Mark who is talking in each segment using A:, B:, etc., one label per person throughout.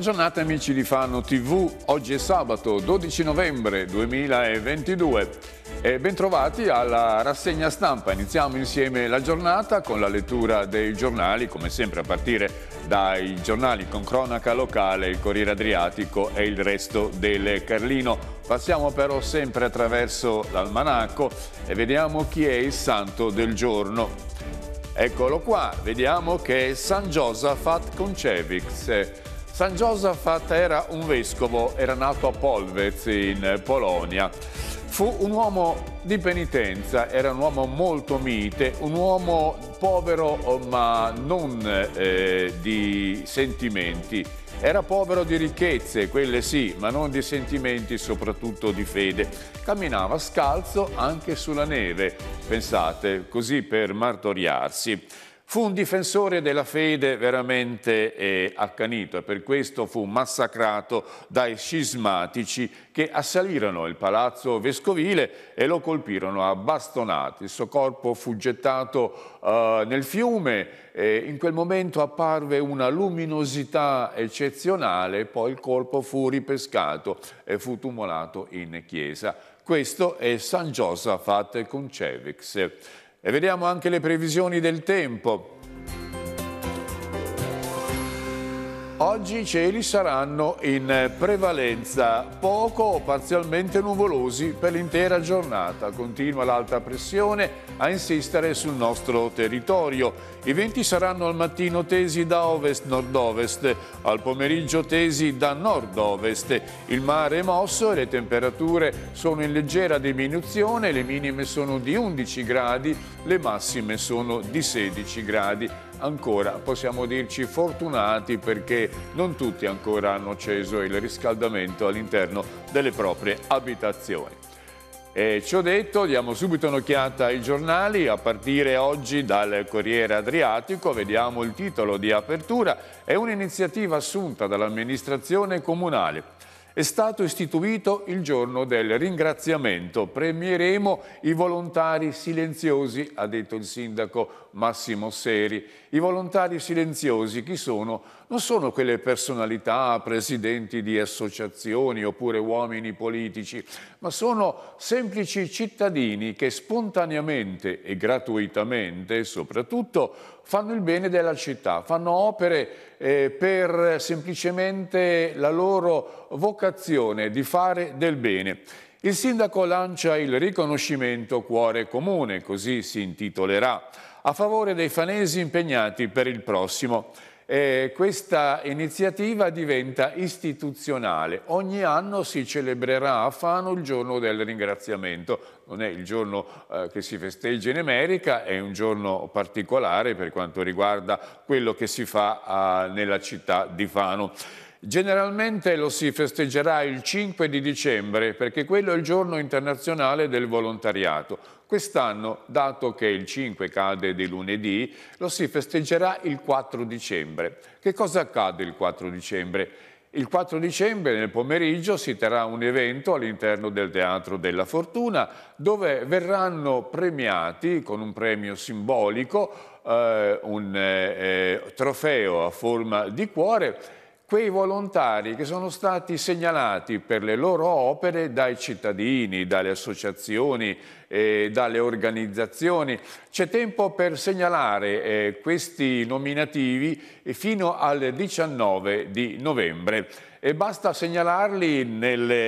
A: giornata amici di Fano TV, oggi è sabato 12 novembre 2022 e bentrovati alla rassegna stampa. Iniziamo insieme la giornata con la lettura dei giornali, come sempre a partire dai giornali con cronaca locale, il Corriere Adriatico e il resto del Carlino. Passiamo però sempre attraverso l'almanacco e vediamo chi è il santo del giorno. Eccolo qua, vediamo che è San Josafat Concevix, San Josafat era un vescovo, era nato a Polvez in Polonia. Fu un uomo di penitenza, era un uomo molto mite, un uomo povero ma non eh, di sentimenti. Era povero di ricchezze, quelle sì, ma non di sentimenti, soprattutto di fede. Camminava scalzo anche sulla neve, pensate, così per martoriarsi. Fu un difensore della fede veramente eh, accanito e per questo fu massacrato dai scismatici che assalirono il palazzo vescovile e lo colpirono a bastonate. Il suo corpo fu gettato eh, nel fiume, eh, in quel momento apparve una luminosità eccezionale, poi il corpo fu ripescato e fu tumulato in chiesa. Questo è San Josafat Concevix. E vediamo anche le previsioni del tempo. Oggi i cieli saranno in prevalenza poco o parzialmente nuvolosi per l'intera giornata. Continua l'alta pressione a insistere sul nostro territorio. I venti saranno al mattino tesi da ovest-nord-ovest, al pomeriggio tesi da nord-ovest. Il mare è mosso e le temperature sono in leggera diminuzione, le minime sono di 11 gradi, le massime sono di 16 gradi ancora possiamo dirci fortunati perché non tutti ancora hanno acceso il riscaldamento all'interno delle proprie abitazioni. E ciò detto, diamo subito un'occhiata ai giornali, a partire oggi dal Corriere Adriatico, vediamo il titolo di apertura, è un'iniziativa assunta dall'amministrazione comunale. È stato istituito il giorno del ringraziamento, premieremo i volontari silenziosi, ha detto il sindaco Massimo Seri. I volontari silenziosi chi sono? Non sono quelle personalità, presidenti di associazioni oppure uomini politici, ma sono semplici cittadini che spontaneamente e gratuitamente soprattutto fanno il bene della città, fanno opere eh, per semplicemente la loro vocazione di fare del bene. Il sindaco lancia il riconoscimento Cuore Comune, così si intitolerà a favore dei fanesi impegnati per il prossimo. E questa iniziativa diventa istituzionale. Ogni anno si celebrerà a Fano il giorno del ringraziamento. Non è il giorno eh, che si festeggia in America, è un giorno particolare per quanto riguarda quello che si fa eh, nella città di Fano. Generalmente lo si festeggerà il 5 di dicembre perché quello è il giorno internazionale del volontariato. Quest'anno, dato che il 5 cade di lunedì, lo si festeggerà il 4 dicembre. Che cosa accade il 4 dicembre? Il 4 dicembre nel pomeriggio si terrà un evento all'interno del Teatro della Fortuna dove verranno premiati con un premio simbolico eh, un eh, eh trofeo a forma di cuore quei volontari che sono stati segnalati per le loro opere dai cittadini, dalle associazioni, eh, dalle organizzazioni. C'è tempo per segnalare eh, questi nominativi fino al 19 di novembre e basta segnalarli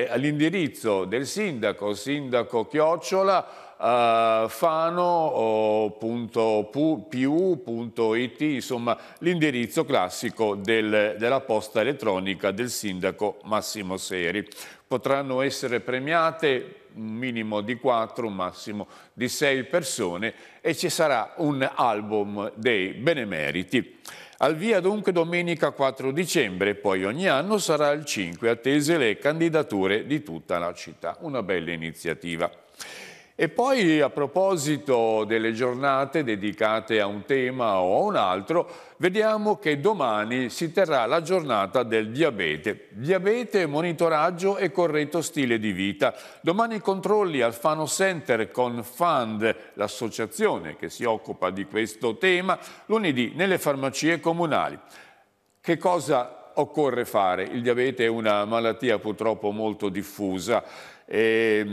A: all'indirizzo del sindaco, sindaco Chiocciola uh, eh, fano.pu.it, insomma l'indirizzo classico del, della posta elettronica del sindaco Massimo Seri. Potranno essere premiate un minimo di 4, un massimo di 6 persone e ci sarà un album dei benemeriti. Al via dunque domenica 4 dicembre, poi ogni anno sarà il 5, attese le candidature di tutta la città. Una bella iniziativa. E poi a proposito delle giornate dedicate a un tema o a un altro, vediamo che domani si terrà la giornata del diabete. Diabete, monitoraggio e corretto stile di vita. Domani controlli al Fano Center con Fund, l'associazione che si occupa di questo tema, lunedì nelle farmacie comunali. Che cosa occorre fare? Il diabete è una malattia purtroppo molto diffusa eh,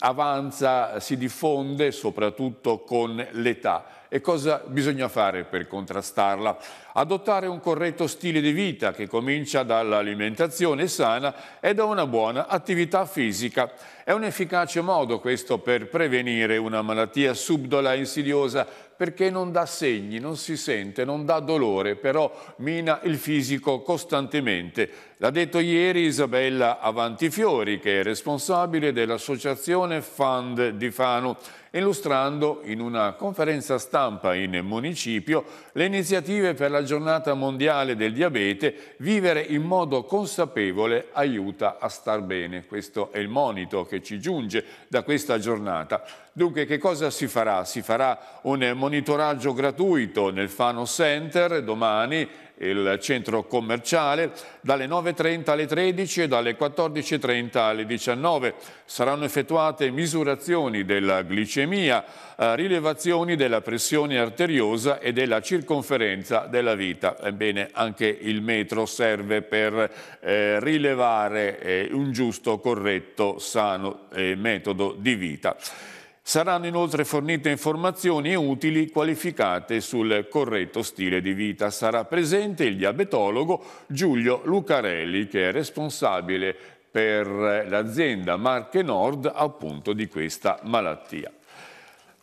A: avanza, si diffonde soprattutto con l'età. E cosa bisogna fare per contrastarla? adottare un corretto stile di vita che comincia dall'alimentazione sana e da una buona attività fisica. È un efficace modo questo per prevenire una malattia subdola e insidiosa perché non dà segni, non si sente, non dà dolore, però mina il fisico costantemente. L'ha detto ieri Isabella Avantifiori, che è responsabile dell'associazione Fund di Fano, illustrando in una conferenza stampa in municipio le iniziative per la giornata mondiale del diabete, vivere in modo consapevole aiuta a star bene. Questo è il monito che ci giunge da questa giornata. Dunque che cosa si farà? Si farà un monitoraggio gratuito nel Fano Center domani il centro commerciale, dalle 9.30 alle 13 e dalle 14.30 alle 19. Saranno effettuate misurazioni della glicemia, eh, rilevazioni della pressione arteriosa e della circonferenza della vita. Ebbene, anche il metro serve per eh, rilevare eh, un giusto, corretto, sano eh, metodo di vita. Saranno inoltre fornite informazioni utili qualificate sul corretto stile di vita. Sarà presente il diabetologo Giulio Lucarelli che è responsabile per l'azienda Marche Nord appunto di questa malattia.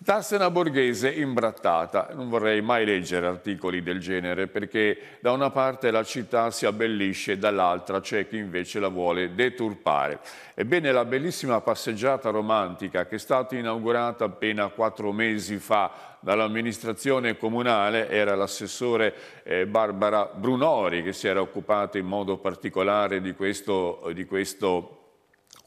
A: Tarsena borghese imbrattata. Non vorrei mai leggere articoli del genere perché da una parte la città si abbellisce, dall'altra c'è chi invece la vuole deturpare. Ebbene, la bellissima passeggiata romantica che è stata inaugurata appena quattro mesi fa dall'amministrazione comunale era l'assessore eh, Barbara Brunori che si era occupata in modo particolare di questo, di questo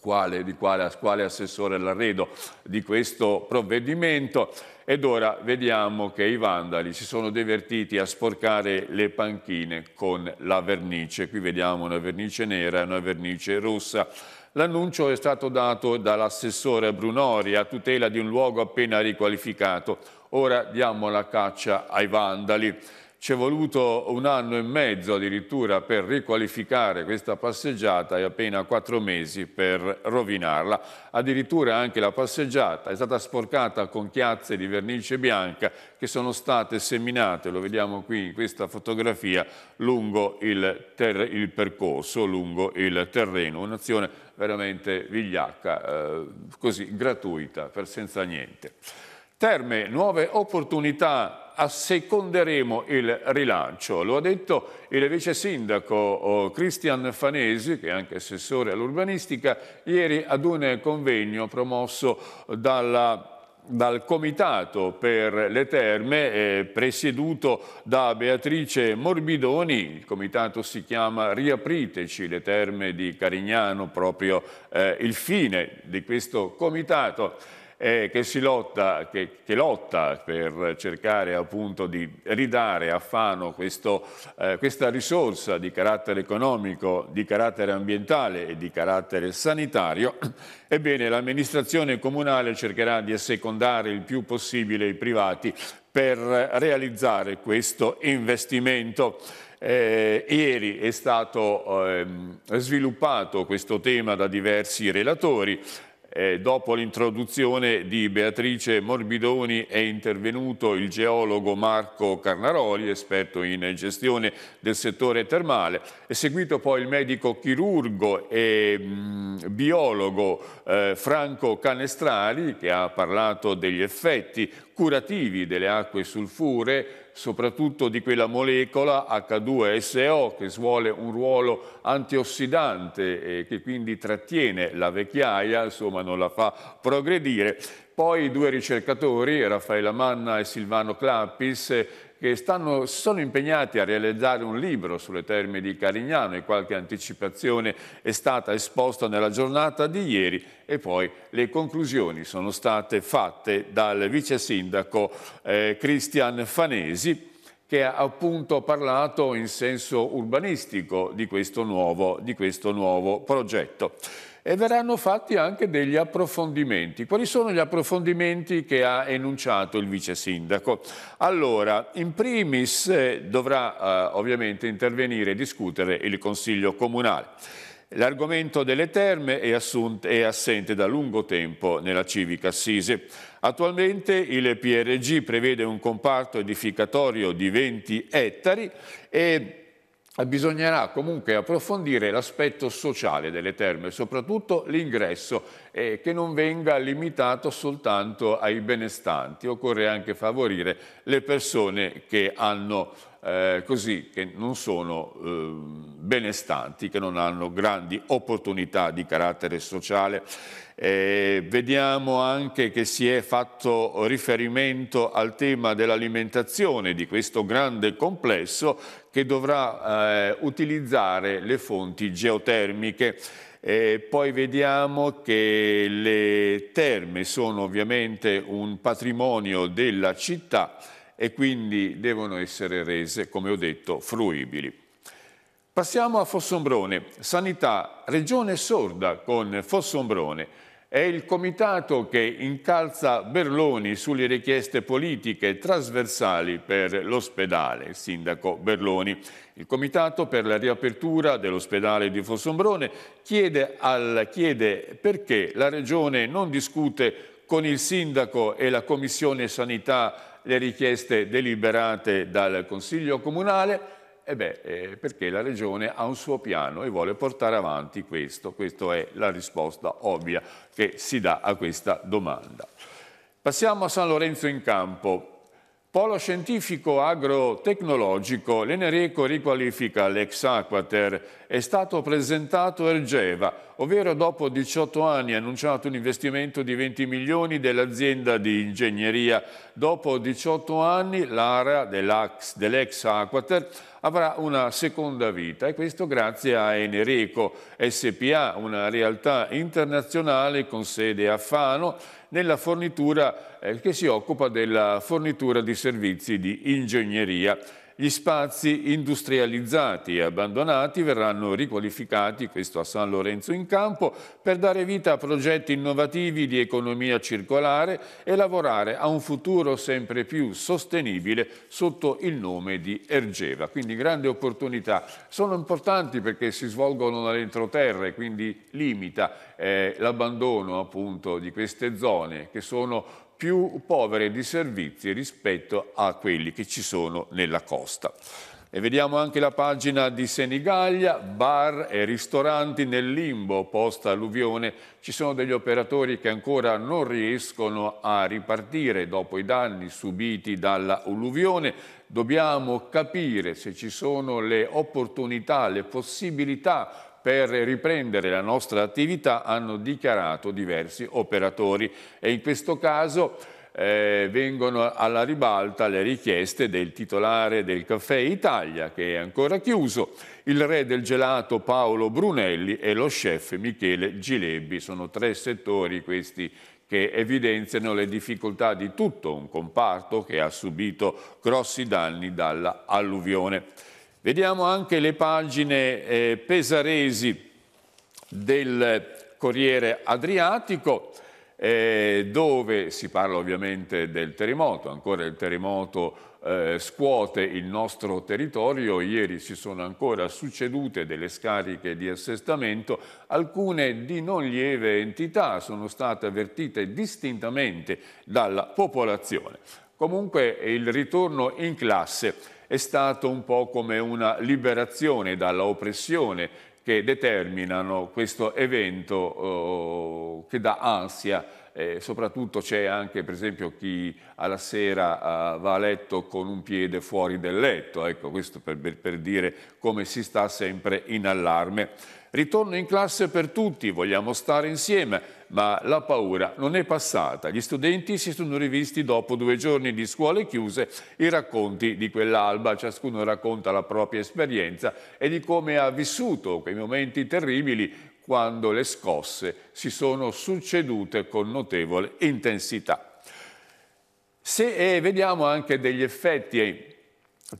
A: quale, di quale, quale assessore l'arredo di questo provvedimento. Ed ora vediamo che i vandali si sono divertiti a sporcare le panchine con la vernice. Qui vediamo una vernice nera e una vernice rossa. L'annuncio è stato dato dall'assessore Brunori a tutela di un luogo appena riqualificato. Ora diamo la caccia ai vandali. Ci è voluto un anno e mezzo addirittura per riqualificare questa passeggiata e appena quattro mesi per rovinarla. Addirittura anche la passeggiata è stata sporcata con chiazze di vernice bianca che sono state seminate, lo vediamo qui in questa fotografia, lungo il, il percorso, lungo il terreno. Un'azione veramente vigliacca, eh, così gratuita, per senza niente. Terme, nuove opportunità, asseconderemo il rilancio. Lo ha detto il vice sindaco oh, Cristian Fanesi, che è anche assessore all'urbanistica, ieri ad un convegno promosso dalla dal Comitato per le Terme, eh, presieduto da Beatrice Morbidoni. Il comitato si chiama Riapriteci le Terme di Carignano, proprio eh, il fine di questo comitato eh, che, lotta, che, che, lotta, per cercare appunto di ridare a Fano questo, eh, questa risorsa di carattere economico, di carattere ambientale e di carattere sanitario, ebbene l'amministrazione comunale cercherà di assecondare il più possibile i privati per realizzare questo investimento. Eh, ieri è stato ehm, sviluppato questo tema da diversi relatori, eh, dopo l'introduzione di Beatrice Morbidoni è intervenuto il geologo Marco Carnaroli, esperto in gestione del settore termale, seguito poi il medico chirurgo e mh, biologo eh, Franco Canestrari che ha parlato degli effetti curativi delle acque sulfure, soprattutto di quella molecola H2SO che svuole un ruolo antiossidante e che quindi trattiene la vecchiaia, insomma non la fa progredire. Poi i due ricercatori, Raffaella Manna e Silvano Clappis, che stanno, sono impegnati a realizzare un libro sulle terme di Carignano e qualche anticipazione è stata esposta nella giornata di ieri e poi le conclusioni sono state fatte dal vice sindaco eh, Cristian Fanesi che ha appunto parlato in senso urbanistico di questo nuovo, di questo nuovo progetto e verranno fatti anche degli approfondimenti. Quali sono gli approfondimenti che ha enunciato il vice sindaco? Allora, in primis eh, dovrà eh, ovviamente intervenire e discutere il Consiglio Comunale. L'argomento delle terme è, assunto, è, assente da lungo tempo nella civica assise. Attualmente il PRG prevede un comparto edificatorio di 20 ettari e eh, bisognerà comunque approfondire l'aspetto sociale delle terme, soprattutto l'ingresso, eh, che non venga limitato soltanto ai benestanti. Occorre anche favorire le persone che, hanno, eh, così, che non sono eh, benestanti, che non hanno grandi opportunità di carattere sociale. Eh, vediamo anche che si è fatto riferimento al tema dell'alimentazione di questo grande complesso che dovrà eh, utilizzare le fonti geotermiche. E poi vediamo che le terme sono ovviamente un patrimonio della città e quindi devono essere rese, come ho detto, fruibili. Passiamo a Fossombrone, sanità, regione sorda con Fossombrone. È il comitato che incalza Berloni sulle richieste politiche trasversali per l'ospedale, il sindaco Berloni. Il comitato per la riapertura dell'ospedale di Fossombrone chiede, al, chiede perché la regione non discute con il sindaco e la commissione sanità le richieste deliberate dal Consiglio Comunale eh beh, eh, perché la Regione ha un suo piano e vuole portare avanti questo. Questa è la risposta ovvia che si dà a questa domanda. Passiamo a San Lorenzo in Campo. Polo scientifico agrotecnologico, l'Enereco riqualifica l'ex Aquater è stato presentato Ergeva, ovvero dopo 18 anni ha annunciato un investimento di 20 milioni dell'azienda di ingegneria. Dopo 18 anni l'area dell'ex dell Aquater avrà una seconda vita e questo grazie a Enrico SPA, una realtà internazionale con sede a Fano nella fornitura eh, che si occupa della fornitura di servizi di ingegneria. Gli spazi industrializzati e abbandonati verranno riqualificati, questo a San Lorenzo in campo, per dare vita a progetti innovativi di economia circolare e lavorare a un futuro sempre più sostenibile sotto il nome di Ergeva. Quindi grande opportunità. Sono importanti perché si svolgono nell'entroterra e quindi limita eh, l'abbandono appunto di queste zone che sono più povere di servizi rispetto a quelli che ci sono nella costa. E vediamo anche la pagina di Senigallia, bar e ristoranti nel limbo post-alluvione. Ci sono degli operatori che ancora non riescono a ripartire dopo i danni subiti dall'alluvione. Dobbiamo capire se ci sono le opportunità, le possibilità per riprendere la nostra attività hanno dichiarato diversi operatori e in questo caso eh, vengono alla ribalta le richieste del titolare del Caffè Italia che è ancora chiuso, il re del gelato Paolo Brunelli e lo chef Michele Gilebbi, Sono tre settori questi che evidenziano le difficoltà di tutto un comparto che ha subito grossi danni dalla alluvione. Vediamo anche le pagine eh, pesaresi del Corriere Adriatico, eh, dove si parla ovviamente del terremoto, ancora il terremoto eh, scuote il nostro territorio, ieri si sono ancora succedute delle scariche di assestamento, alcune di non lieve entità sono state avvertite distintamente dalla popolazione. Comunque il ritorno in classe è stato un po' come una liberazione dalla oppressione che determinano questo evento eh, che dà ansia eh, soprattutto c'è anche per esempio chi alla sera eh, va a letto con un piede fuori del letto, ecco questo per, per dire come si sta sempre in allarme. Ritorno in classe per tutti, vogliamo stare insieme, ma la paura non è passata. Gli studenti si sono rivisti dopo due giorni di scuole chiuse i racconti di quell'alba. Ciascuno racconta la propria esperienza e di come ha vissuto quei momenti terribili quando le scosse si sono succedute con notevole intensità. Se eh, vediamo anche degli effetti eh,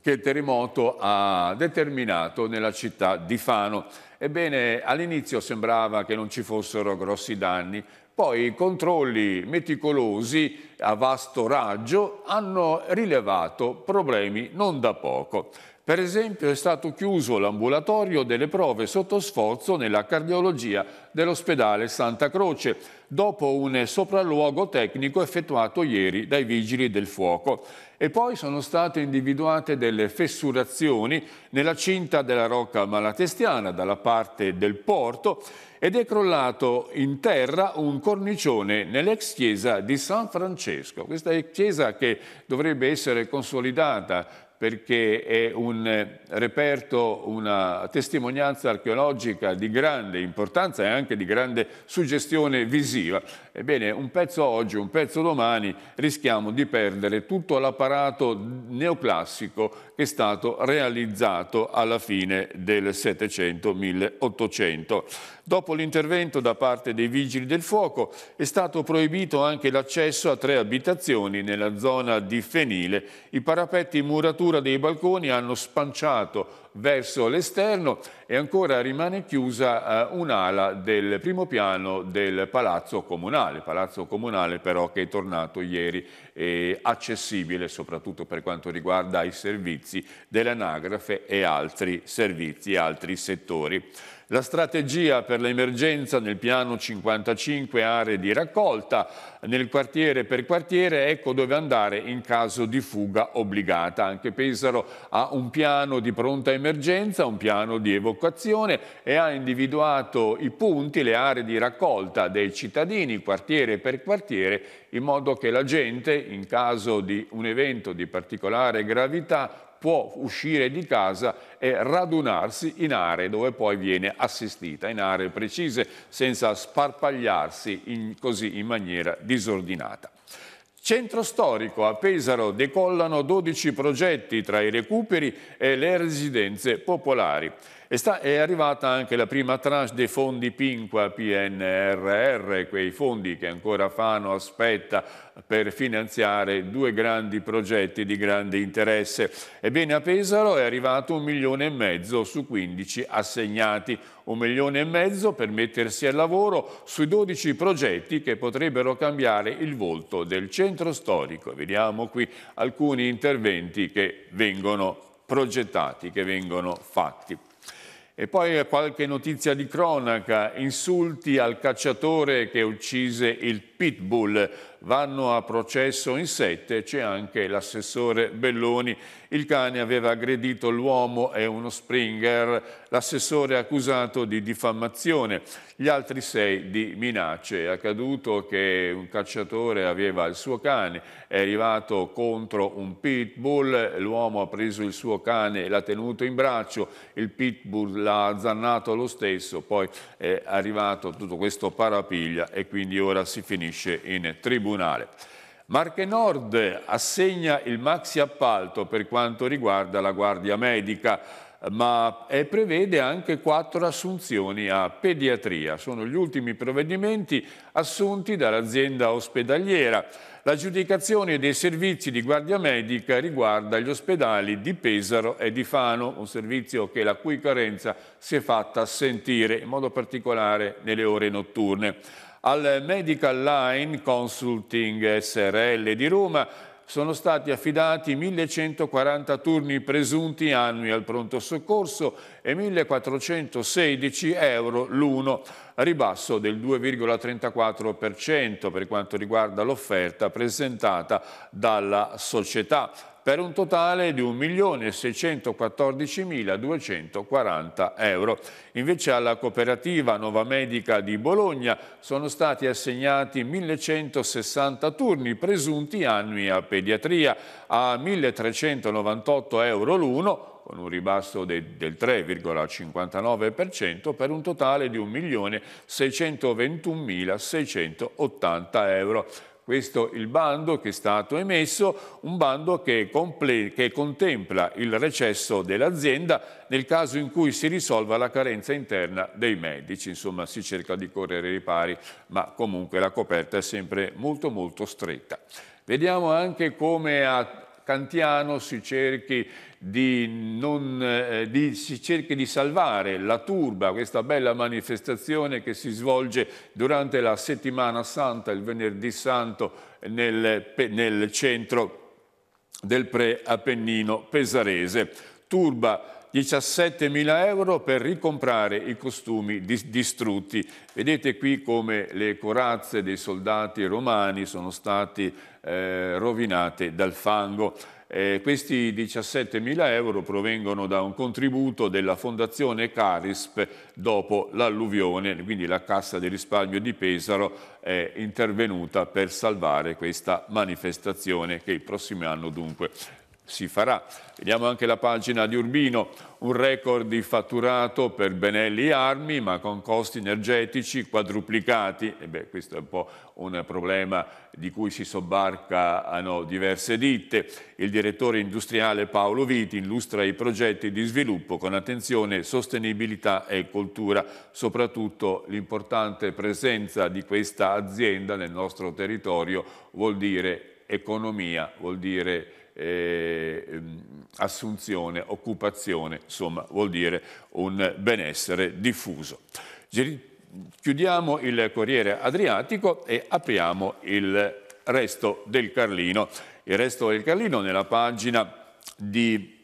A: che il terremoto ha determinato nella città di Fano. Ebbene, all'inizio sembrava che non ci fossero grossi danni, poi i controlli meticolosi a vasto raggio hanno rilevato problemi non da poco. Per esempio è stato chiuso l'ambulatorio delle prove sotto sforzo nella cardiologia dell'ospedale Santa Croce dopo un sopralluogo tecnico effettuato ieri dai vigili del fuoco. E poi sono state individuate delle fessurazioni nella cinta della rocca malatestiana dalla parte del porto ed è crollato in terra un cornicione nell'ex chiesa di San Francesco. Questa è chiesa che dovrebbe essere consolidata perché è un reperto, una testimonianza archeologica di grande importanza e anche di grande suggestione visiva. Ebbene, un pezzo oggi, un pezzo domani, rischiamo di perdere tutto l'apparato neoclassico che è stato realizzato alla fine del 700-1800. Dopo l'intervento da parte dei Vigili del Fuoco è stato proibito anche l'accesso a tre abitazioni nella zona di Fenile. I parapetti muratura struttura dei balconi hanno spanciato verso l'esterno e ancora rimane chiusa eh, un'ala del primo piano del Palazzo Comunale, Palazzo Comunale però che è tornato ieri eh, accessibile soprattutto per quanto riguarda i servizi dell'anagrafe e altri servizi, altri settori. La strategia per l'emergenza nel piano 55 aree di raccolta, nel quartiere per quartiere, ecco dove andare in caso di fuga obbligata. Anche Pesaro ha un piano di pronta emergenza, un piano di evacuazione e ha individuato i punti, le aree di raccolta dei cittadini, quartiere per quartiere, in modo che la gente, in caso di un evento di particolare gravità, può uscire di casa e radunarsi in aree dove poi viene assistita, in aree precise, senza sparpagliarsi in, così in maniera disordinata. Centro storico a Pesaro decollano 12 progetti tra i recuperi e le residenze popolari. E sta, è arrivata anche la prima tranche dei fondi PINQUA PNRR, quei fondi che ancora Fano aspetta per finanziare due grandi progetti di grande interesse. Ebbene a Pesaro è arrivato un milione e mezzo su 15 assegnati, un milione e mezzo per mettersi al lavoro sui 12 progetti che potrebbero cambiare il volto del centro storico. Vediamo qui alcuni interventi che vengono progettati, che vengono fatti. E poi qualche notizia di cronaca, insulti al cacciatore che uccise il Pitbull vanno a processo in sette, c'è anche l'assessore Belloni. Il cane aveva aggredito l'uomo e uno springer, l'assessore è accusato di diffamazione, gli altri sei di minacce. È accaduto che un cacciatore aveva il suo cane, è arrivato contro un pitbull, l'uomo ha preso il suo cane e l'ha tenuto in braccio, il pitbull l'ha zannato lo stesso, poi è arrivato tutto questo parapiglia e quindi ora si finisce finisce in tribunale. Marche Nord assegna il maxi appalto per quanto riguarda la guardia medica, ma eh, prevede anche quattro assunzioni a pediatria. Sono gli ultimi provvedimenti assunti dall'azienda ospedaliera. L'aggiudicazione dei servizi di guardia medica riguarda gli ospedali di Pesaro e di Fano, un servizio che la cui carenza si è fatta sentire, in modo particolare nelle ore notturne. Al Medical Line Consulting SRL di Roma sono stati affidati 1140 turni presunti annui al pronto soccorso e 1416 euro l'uno, ribasso del 2,34% per quanto riguarda l'offerta presentata dalla società per un totale di 1.614.240 euro. Invece alla cooperativa Nova Medica di Bologna sono stati assegnati 1.160 turni presunti annui a pediatria a 1.398 euro l'uno con un ribasso de, del 3,59% per un totale di 1.621.680 euro. Questo è il bando che è stato emesso, un bando che, che contempla il recesso dell'azienda nel caso in cui si risolva la carenza interna dei medici. Insomma, si cerca di correre i ripari, ma comunque la coperta è sempre molto molto stretta. Vediamo anche come ha kantiano si cerchi di, non, eh, di, si cerchi di salvare la turba, questa bella manifestazione che si svolge durante la settimana santa, il venerdì santo, nel, nel centro del pre-Appennino pesarese. Turba 17.000 euro per ricomprare i costumi distrutti. Vedete qui come le corazze dei soldati romani sono stati eh, rovinate dal fango. Eh, questi mila euro provengono da un contributo della Fondazione Carisp dopo l'alluvione, quindi la Cassa di risparmio di Pesaro è intervenuta per salvare questa manifestazione che il prossimo anno dunque si farà. Vediamo anche la pagina di Urbino, un record di fatturato per Benelli Armi, ma con costi energetici quadruplicati. E beh, questo è un po' un problema di cui si sobbarcano ah, diverse ditte. Il direttore industriale Paolo Viti illustra i progetti di sviluppo con attenzione, sostenibilità e cultura, soprattutto l'importante presenza di questa azienda nel nostro territorio vuol dire economia, vuol dire eh, ehm, assunzione, occupazione, insomma vuol dire un benessere diffuso. Chiudiamo il Corriere Adriatico e apriamo il resto del Carlino. Il resto del Carlino nella pagina di,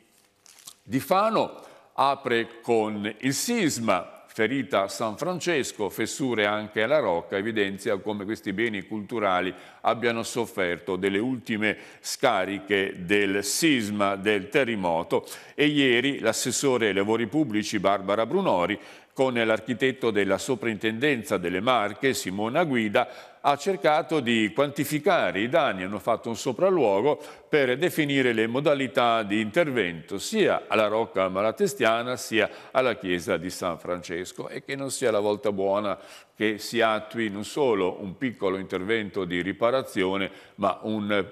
A: di Fano apre con il sisma ferita San Francesco, fessure anche alla Rocca, evidenzia come questi beni culturali abbiano sofferto delle ultime scariche del sisma, del terremoto e ieri l'assessore ai lavori pubblici Barbara Brunori con l'architetto della Soprintendenza delle Marche, Simona Guida, ha cercato di quantificare i danni, hanno fatto un sopralluogo per definire le modalità di intervento sia alla Rocca Malatestiana sia alla Chiesa di San Francesco e che non sia la volta buona che si attui non solo un piccolo intervento di riparazione ma un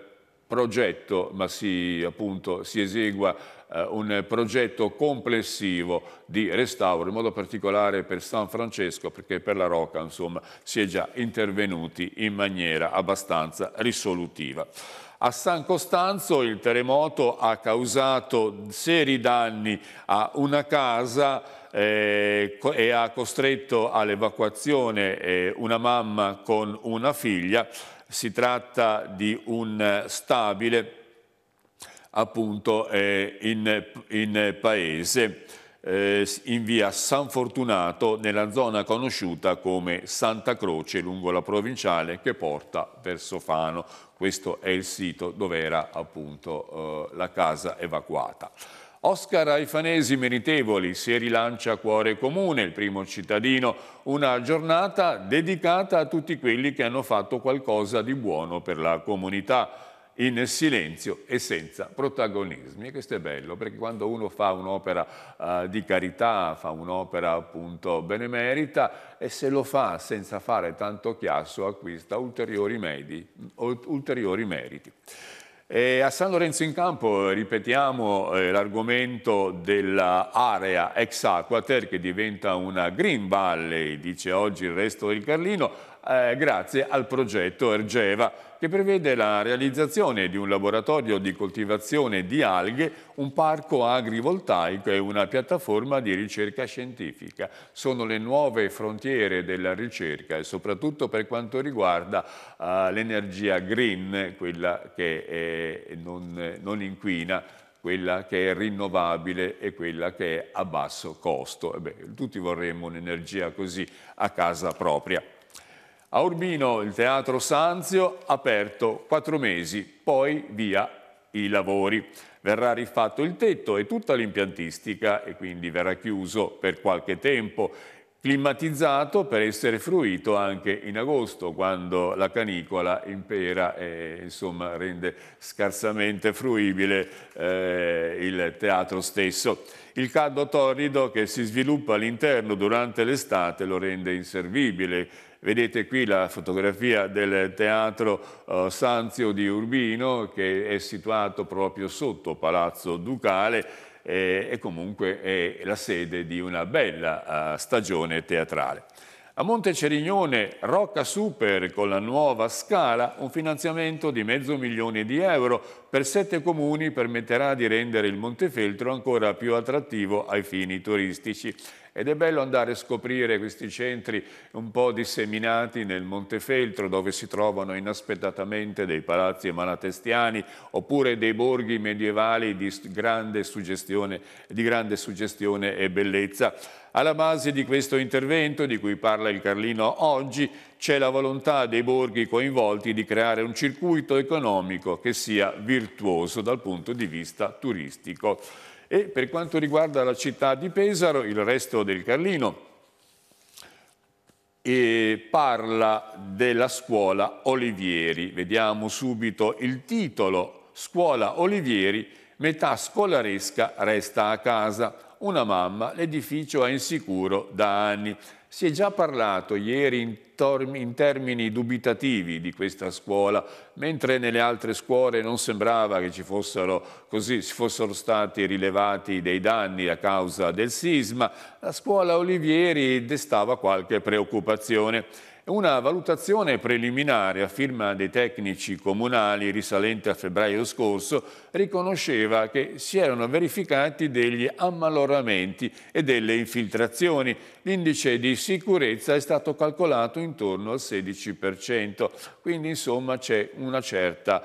A: progetto, ma si, appunto, si esegua eh, un progetto complessivo di restauro, in modo particolare per San Francesco, perché per la Rocca insomma, si è già intervenuti in maniera abbastanza risolutiva. A San Costanzo il terremoto ha causato seri danni a una casa eh, e ha costretto all'evacuazione eh, una mamma con una figlia. Si tratta di un stabile appunto eh, in, in, paese eh, in via San Fortunato nella zona conosciuta come Santa Croce lungo la provinciale che porta verso Fano. Questo è il sito dove era appunto eh, la casa evacuata. Oscar Aifanesi meritevoli, si rilancia Cuore Comune, il primo cittadino, una giornata dedicata a tutti quelli che hanno fatto qualcosa di buono per la comunità in silenzio e senza protagonismi. E questo è bello perché quando uno fa un'opera eh, di carità, fa un'opera appunto benemerita e se lo fa senza fare tanto chiasso acquista ulteriori, medi, ulteriori meriti. E a San Lorenzo in Campo ripetiamo eh, l'argomento dell'area ex Aquater che diventa una Green Valley, dice oggi il resto del Carlino, eh, grazie al progetto Ergeva, che prevede la realizzazione di un laboratorio di coltivazione di alghe, un parco agrivoltaico e una piattaforma di ricerca scientifica. Sono le nuove frontiere della ricerca e soprattutto per quanto riguarda eh, l'energia green, quella che è, non, non inquina, quella che è rinnovabile e quella che è a basso costo. Beh, tutti vorremmo un'energia così a casa propria. A Urbino il Teatro Sanzio aperto quattro mesi, poi via i lavori. Verrà rifatto il tetto e tutta l'impiantistica e quindi verrà chiuso per qualche tempo climatizzato per essere fruito anche in agosto quando la canicola impera e insomma, rende scarsamente fruibile eh, il teatro stesso. Il caldo torrido che si sviluppa all'interno durante l'estate lo rende inservibile Vedete qui la fotografia del teatro eh, Sanzio di Urbino che è situato proprio sotto Palazzo Ducale eh, e comunque è la sede di una bella eh, stagione teatrale. A Monte Cerignone, Rocca Super con la nuova scala, un finanziamento di mezzo milione di euro per sette comuni permetterà di rendere il Montefeltro ancora più attrattivo ai fini turistici. Ed è bello andare a scoprire questi centri un po' disseminati nel Montefeltro, dove si trovano inaspettatamente dei palazzi malatestiani oppure dei borghi medievali di grande suggestione, di grande suggestione e bellezza. Alla base di questo intervento, di cui parla il Carlino oggi, c'è la volontà dei borghi coinvolti di creare un circuito economico che sia virtuoso dal punto di vista turistico. E per quanto riguarda la città di Pesaro, il resto del Carlino, e parla della scuola Olivieri. Vediamo subito il titolo. Scuola Olivieri, metà scolaresca resta a casa una mamma, l'edificio è insicuro da anni. Si è già parlato ieri in, in, termini dubitativi di questa scuola, mentre nelle altre scuole non sembrava che ci fossero, così, si fossero stati rilevati dei danni a causa del sisma, la scuola Olivieri destava qualche preoccupazione. Una valutazione preliminare, a firma dei tecnici comunali risalente a febbraio scorso, riconosceva che si erano verificati degli ammaloramenti e delle infiltrazioni l'indice di sicurezza è stato calcolato intorno al 16%, quindi insomma c'è un certo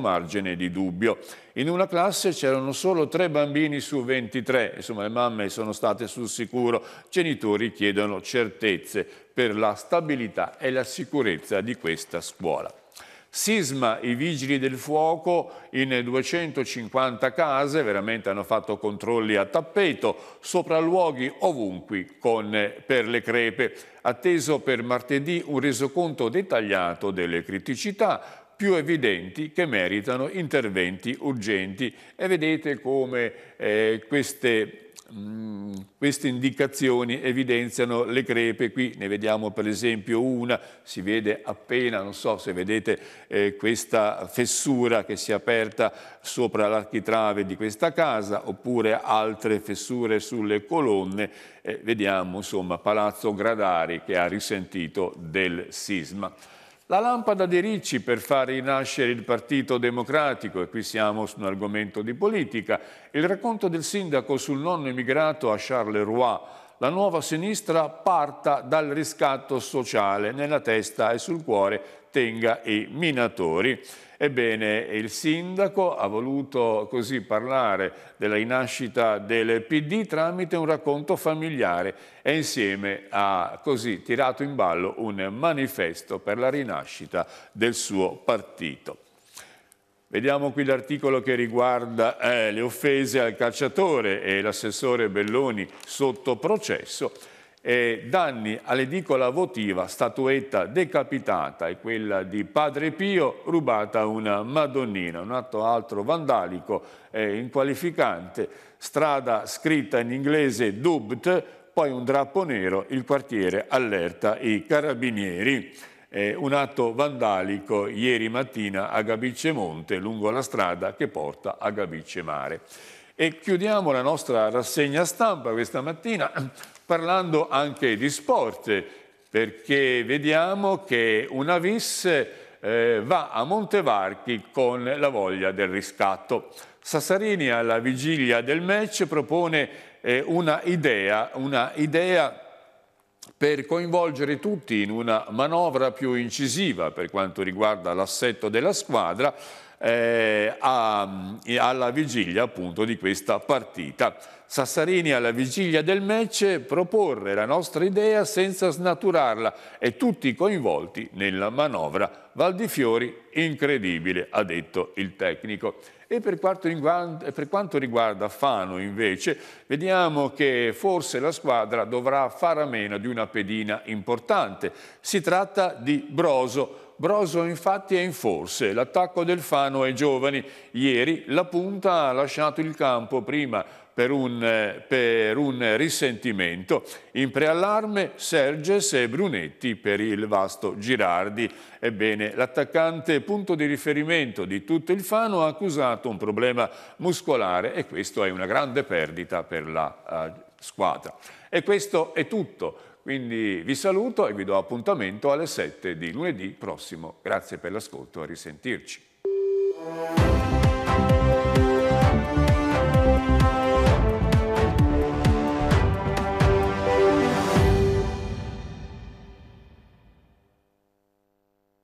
A: margine di dubbio. In una classe c'erano solo tre bambini su 23, insomma le mamme sono state sul sicuro, genitori chiedono certezze per la stabilità e la sicurezza di questa scuola. Sisma i vigili del fuoco in 250 case, veramente hanno fatto controlli a tappeto, sopralluoghi ovunque con, per le crepe. Atteso per martedì un resoconto dettagliato delle criticità, più evidenti che meritano interventi urgenti. E vedete come eh, queste mh, mm, queste indicazioni evidenziano le crepe, qui ne vediamo per esempio una, si vede appena, non so se vedete eh, questa fessura che si è aperta sopra l'architrave di questa casa, oppure altre fessure sulle colonne, eh, vediamo insomma Palazzo Gradari che ha risentito del sisma. La lampada di Ricci per far rinascere il Partito Democratico, e qui siamo su un argomento di politica, il racconto del sindaco sul nonno emigrato a Charleroi, la nuova sinistra parta dal riscatto sociale nella testa e sul cuore tenga i minatori. Ebbene, il sindaco ha voluto così parlare della rinascita del PD tramite un racconto familiare e insieme ha così tirato in ballo un manifesto per la rinascita del suo partito. Vediamo qui l'articolo che riguarda eh, le offese al calciatore e l'assessore Belloni sotto processo eh, danni all'edicola votiva, statuetta decapitata e quella di Padre Pio rubata una Madonnina, un atto altro vandalico eh, inqualificante, strada scritta in inglese Dubt, poi un drappo nero, il quartiere allerta i carabinieri. Eh, un atto vandalico ieri mattina a Gabice Monte, lungo la strada che porta a Gabice Mare. E chiudiamo la nostra rassegna stampa questa mattina parlando anche di sport, perché vediamo che una vis eh, va a Montevarchi con la voglia del riscatto. Sassarini alla vigilia del match propone eh, una idea, una idea per coinvolgere tutti in una manovra più incisiva per quanto riguarda l'assetto della squadra eh, a, alla vigilia appunto di questa partita. Sassarini alla vigilia del match proporre la nostra idea senza snaturarla e tutti coinvolti nella manovra. Valdifiori incredibile, ha detto il tecnico. E per quanto, riguarda, per quanto riguarda Fano invece, vediamo che forse la squadra dovrà fare a meno di una pedina importante. Si tratta di Broso, Broso infatti è in forse, l'attacco del Fano ai giovani. Ieri la punta ha lasciato il campo prima per un, per un risentimento. In preallarme Serges e Brunetti per il vasto Girardi. Ebbene, l'attaccante punto di riferimento di tutto il Fano ha accusato un problema muscolare e questo è una grande perdita per la uh, squadra. E questo è tutto. Quindi vi saluto e vi do appuntamento alle 7 di lunedì prossimo. Grazie per l'ascolto, a risentirci.